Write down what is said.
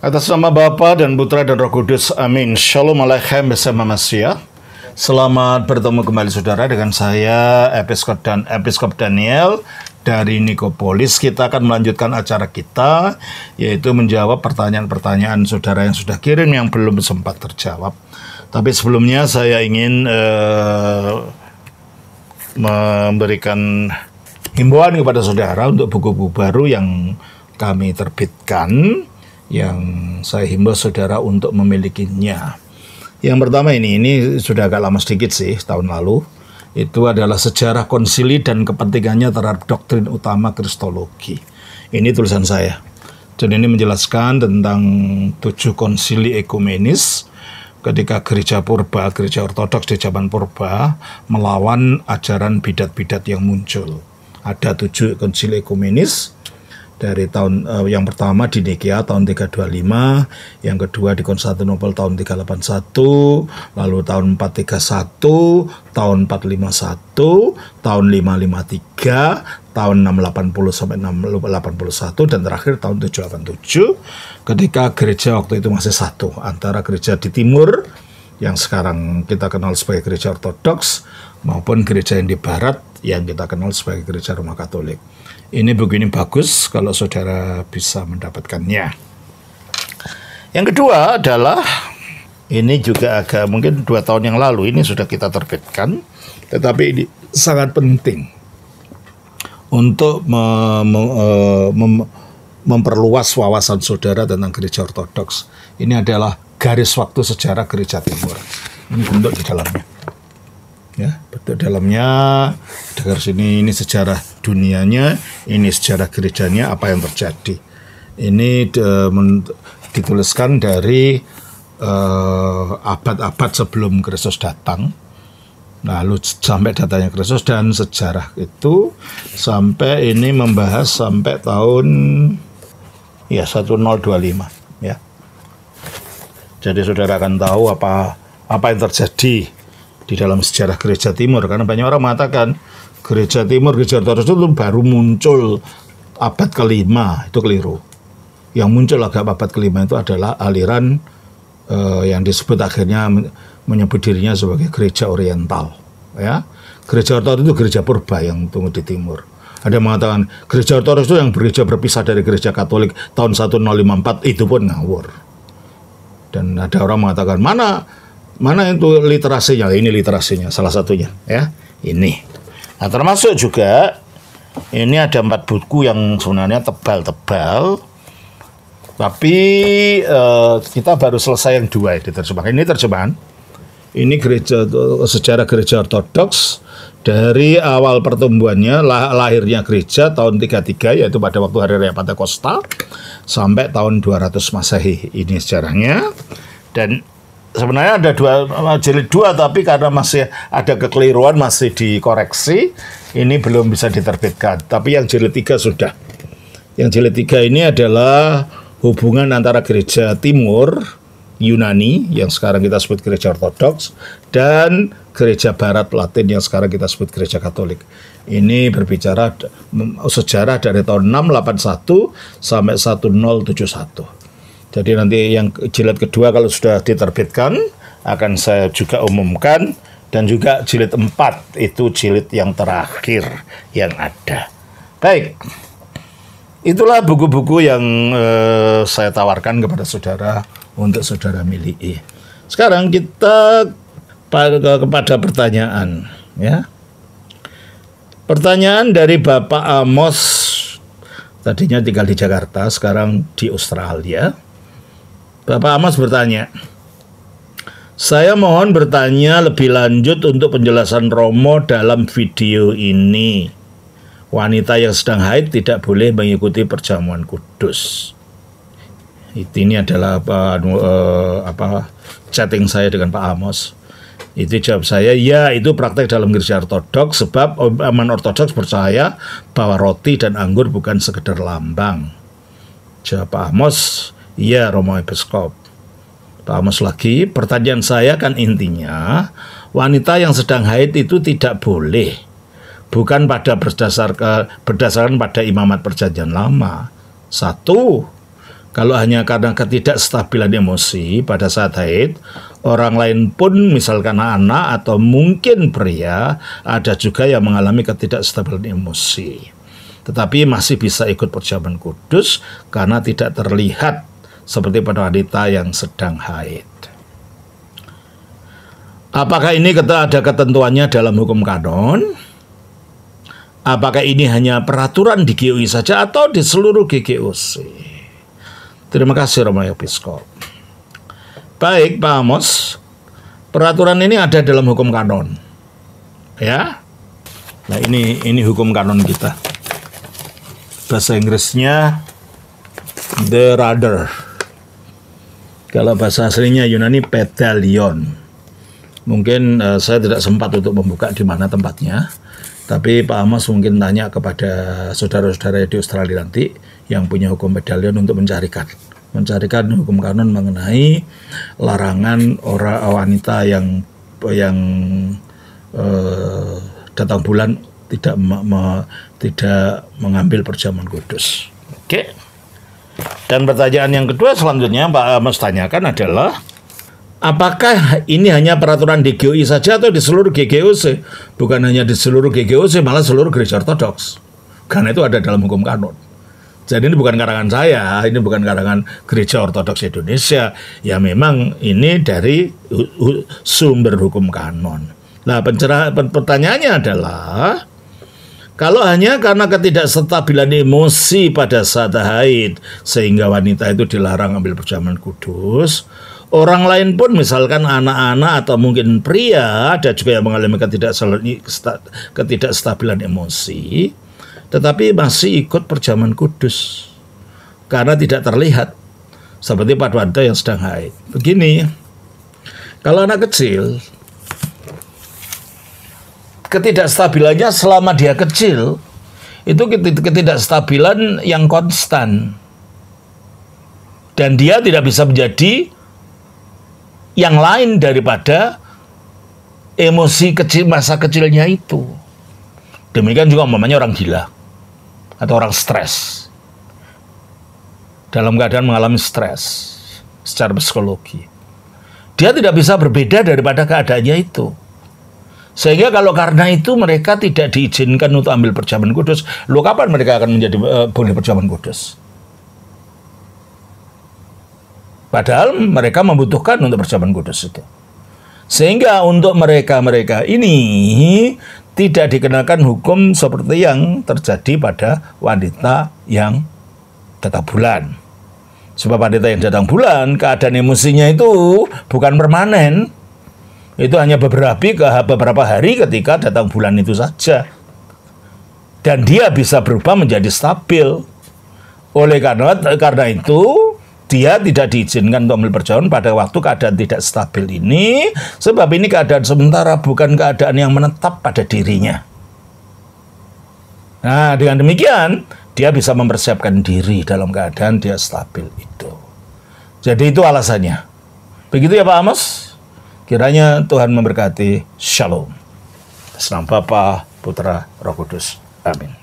Atas nama Bapa dan Putra dan Roh Kudus, amin. Shalom Aleichem bersama Masya. Selamat bertemu kembali saudara dengan saya, Episkop dan Episkop Daniel dari Nikopolis. Kita akan melanjutkan acara kita, yaitu menjawab pertanyaan-pertanyaan saudara yang sudah kirim yang belum sempat terjawab. Tapi sebelumnya saya ingin uh, memberikan himbauan kepada saudara untuk buku-buku baru yang kami terbitkan yang saya himbau saudara untuk memilikinya. Yang pertama ini, ini sudah agak lama sedikit sih, tahun lalu. Itu adalah sejarah konsili dan kepentingannya terhadap doktrin utama Kristologi. Ini tulisan saya. Jadi ini menjelaskan tentang tujuh konsili ekumenis ketika gereja purba, gereja ortodoks di zaman purba melawan ajaran bidat-bidat yang muncul. Ada tujuh konsili ekumenis, dari tahun uh, yang pertama di Nikia tahun 325, yang kedua di Konstantinopel tahun 381, lalu tahun 431, tahun 451, tahun 553, tahun 680 sampai 681 dan terakhir tahun 787 ketika gereja waktu itu masih satu antara gereja di timur yang sekarang kita kenal sebagai gereja ortodoks maupun gereja yang di barat yang kita kenal sebagai gereja rumah Katolik. Ini begini bagus kalau saudara bisa mendapatkannya. Yang kedua adalah ini juga agak mungkin dua tahun yang lalu ini sudah kita terbitkan, tetapi ini sangat penting untuk mem eh, mem memperluas wawasan saudara tentang gereja ortodoks. Ini adalah garis waktu sejarah gereja timur. Ini bentuk di dalamnya. Ya, bentuk dalamnya, Dengar sini ini sejarah dunianya, ini sejarah gerejanya, apa yang terjadi. Ini de, men, dituliskan dari eh, abad-abad uh, sebelum Kristus datang. Lalu sampai datanya Kristus dan sejarah itu sampai ini membahas sampai tahun ya 1025 ya. Jadi saudara akan tahu apa apa yang terjadi di dalam sejarah gereja timur karena banyak orang mengatakan gereja timur gereja Ortodoks itu baru muncul abad kelima itu keliru yang muncul agak abad kelima itu adalah aliran eh, yang disebut akhirnya menyebut dirinya sebagai gereja oriental ya gereja Ortodoks itu gereja purba yang tumbuh di timur ada yang mengatakan gereja Ortodoks itu yang gereja berpisah dari gereja Katolik tahun 1054 itu pun ngawur dan ada orang mengatakan mana Mana itu literasinya? Ini literasinya salah satunya ya. Ini. Nah, termasuk juga ini ada empat buku yang sebenarnya tebal-tebal tapi uh, kita baru selesai yang dua ya, terjemahan Ini terjemahan. Ini gereja sejarah gereja ortodoks dari awal pertumbuhannya lah, lahirnya gereja tahun 33 yaitu pada waktu hari raya Pentakosta sampai tahun 200 Masehi. Ini sejarahnya. Dan sebenarnya ada dua eh, jilid dua tapi karena masih ada kekeliruan masih dikoreksi ini belum bisa diterbitkan tapi yang jilid tiga sudah yang jilid tiga ini adalah hubungan antara gereja timur Yunani yang sekarang kita sebut gereja Ortodoks dan gereja Barat Latin yang sekarang kita sebut gereja Katolik. Ini berbicara sejarah dari tahun 681 sampai 1071. Jadi nanti yang jilid kedua kalau sudah diterbitkan akan saya juga umumkan dan juga jilid empat itu jilid yang terakhir yang ada. Baik. Itulah buku-buku yang eh, saya tawarkan kepada saudara untuk saudara miliki. Sekarang kita kepada pertanyaan ya. Pertanyaan dari Bapak Amos tadinya tinggal di Jakarta, sekarang di Australia Bapak Amos bertanya, saya mohon bertanya lebih lanjut untuk penjelasan Romo dalam video ini. Wanita yang sedang haid tidak boleh mengikuti perjamuan kudus. Ini adalah apa, anu, eh, apa chatting saya dengan Pak Amos. Itu jawab saya, ya itu praktek dalam gereja ortodoks sebab aman eh, ortodoks percaya bahwa roti dan anggur bukan sekedar lambang. Jawab Pak Amos, Ya Romo Episkop. Amos lagi, pertanyaan saya kan intinya, wanita yang sedang haid itu tidak boleh. Bukan pada berdasarkan, berdasarkan pada imamat perjanjian lama. Satu, kalau hanya karena ketidakstabilan emosi pada saat haid, orang lain pun misalkan anak atau mungkin pria, ada juga yang mengalami ketidakstabilan emosi. Tetapi masih bisa ikut perjamuan kudus karena tidak terlihat seperti pada wanita yang sedang haid. Apakah ini ada ketentuannya dalam hukum kanon? Apakah ini hanya peraturan di GUI saja atau di seluruh GGUC? Terima kasih Romo Episkop. Baik Pak Amos, peraturan ini ada dalam hukum kanon. Ya. Nah, ini ini hukum kanon kita. Bahasa Inggrisnya the rudder. Kalau bahasa aslinya Yunani pedalion. Mungkin uh, saya tidak sempat untuk membuka di mana tempatnya. Tapi Pak Amos mungkin tanya kepada saudara-saudara di Australia nanti yang punya hukum medalion untuk mencarikan mencarikan hukum kanon mengenai larangan orang eh, wanita yang yang eh, datang bulan tidak me, me, tidak mengambil perjamuan kudus. Oke. Okay. Dan pertanyaan yang kedua selanjutnya Pak Mas tanyakan adalah apakah ini hanya peraturan di DGOI saja atau di seluruh GGOC? Bukan hanya di seluruh GGOC, malah seluruh gereja ortodoks. Karena itu ada dalam hukum kanon. Jadi ini bukan karangan saya, ini bukan karangan gereja ortodoks Indonesia. Ya memang ini dari sumber hukum kanon. Nah, pencerah, pertanyaannya adalah kalau hanya karena ketidakstabilan emosi pada saat haid sehingga wanita itu dilarang ambil perjamuan kudus, orang lain pun misalkan anak-anak atau mungkin pria ada juga yang mengalami ketidakstabilan emosi tetapi masih ikut perjamuan kudus karena tidak terlihat seperti pada wanita yang sedang haid begini kalau anak kecil ketidakstabilannya selama dia kecil itu ketidakstabilan yang konstan dan dia tidak bisa menjadi yang lain daripada emosi kecil masa kecilnya itu. Demikian juga umpamanya orang gila atau orang stres. Dalam keadaan mengalami stres secara psikologi. Dia tidak bisa berbeda daripada keadaannya itu. Sehingga kalau karena itu mereka tidak diizinkan untuk ambil perjamuan kudus, lo kapan mereka akan menjadi uh, boleh perjamuan kudus? Padahal mereka membutuhkan untuk perjamuan kudus itu. Sehingga untuk mereka-mereka ini tidak dikenakan hukum seperti yang terjadi pada wanita yang datang bulan. Sebab wanita yang datang bulan keadaan emosinya itu bukan permanen, itu hanya eh, beberapa hari ketika datang bulan itu saja dan dia bisa berubah menjadi stabil oleh karena karena itu dia tidak diizinkan untuk berjalan pada waktu keadaan tidak stabil ini sebab ini keadaan sementara bukan keadaan yang menetap pada dirinya nah dengan demikian dia bisa mempersiapkan diri dalam keadaan dia stabil itu jadi itu alasannya begitu ya Pak Amos Kiranya Tuhan memberkati. Shalom. Senang Bapa, Putra, Roh Kudus. Amin.